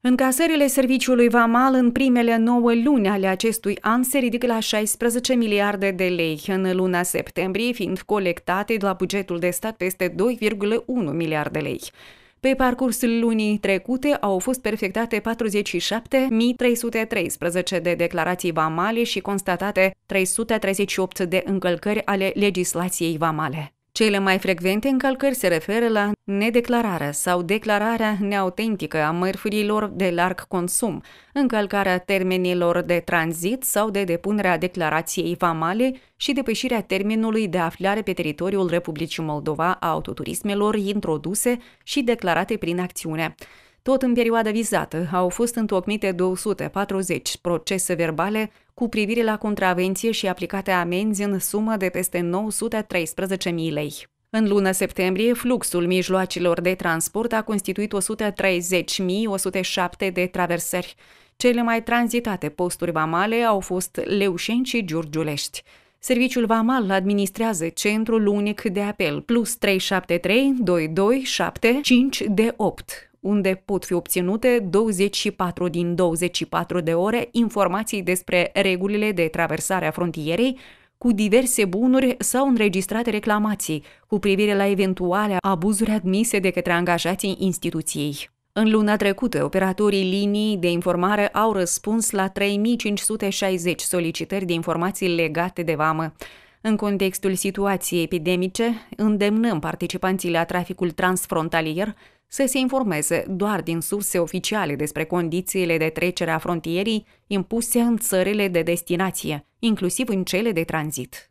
Încasările serviciului VAMAL în primele 9 luni ale acestui an se ridică la 16 miliarde de lei, în luna septembrie fiind colectate la bugetul de stat peste 2,1 miliarde lei. Pe parcursul lunii trecute au fost perfectate 47.313 de declarații vamale și constatate 338 de încălcări ale legislației vamale. Cele mai frecvente încălcări se referă la nedeclararea sau declararea neautentică a mărfurilor de larg consum, încălcarea termenilor de tranzit sau de depunere a declarației vamale și depășirea termenului de aflare pe teritoriul Republicii Moldova a autoturismelor introduse și declarate prin acțiune. Tot în perioada vizată au fost întocmite 240 procese verbale cu privire la contravenție și aplicate amenzi în sumă de peste 913.000 lei. În luna septembrie, fluxul mijloacelor de transport a constituit 130.107 de traversări. Cele mai tranzitate posturi vamale au fost Leușeni și Giurgiulești. Serviciul Vamal administrează centrul unic de apel plus 373 227 5 de 8 unde pot fi obținute 24 din 24 de ore informații despre regulile de traversare a frontierei, cu diverse bunuri sau înregistrate reclamații cu privire la eventuale abuzuri admise de către angajații instituției. În luna trecută, operatorii linii de informare au răspuns la 3560 solicitări de informații legate de vamă. În contextul situației epidemice, îndemnăm participanții la traficul transfrontalier să se informeze doar din surse oficiale despre condițiile de trecere a frontierii impuse în țările de destinație, inclusiv în cele de tranzit.